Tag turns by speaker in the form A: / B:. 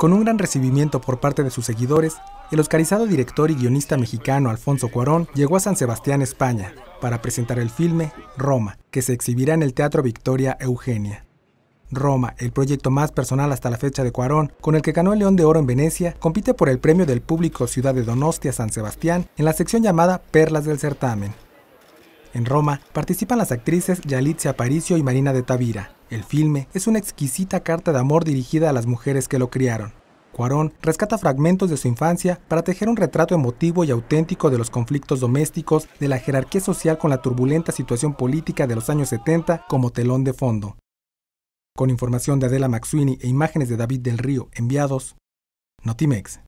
A: Con un gran recibimiento por parte de sus seguidores, el oscarizado director y guionista mexicano Alfonso Cuarón llegó a San Sebastián, España, para presentar el filme Roma, que se exhibirá en el Teatro Victoria Eugenia. Roma, el proyecto más personal hasta la fecha de Cuarón, con el que ganó el León de Oro en Venecia, compite por el premio del público Ciudad de Donostia San Sebastián en la sección llamada Perlas del Certamen. En Roma participan las actrices Yalitza Aparicio y Marina de Tavira, el filme es una exquisita carta de amor dirigida a las mujeres que lo criaron. Cuarón rescata fragmentos de su infancia para tejer un retrato emotivo y auténtico de los conflictos domésticos, de la jerarquía social con la turbulenta situación política de los años 70 como telón de fondo. Con información de Adela Maxwini e imágenes de David del Río enviados, Notimex.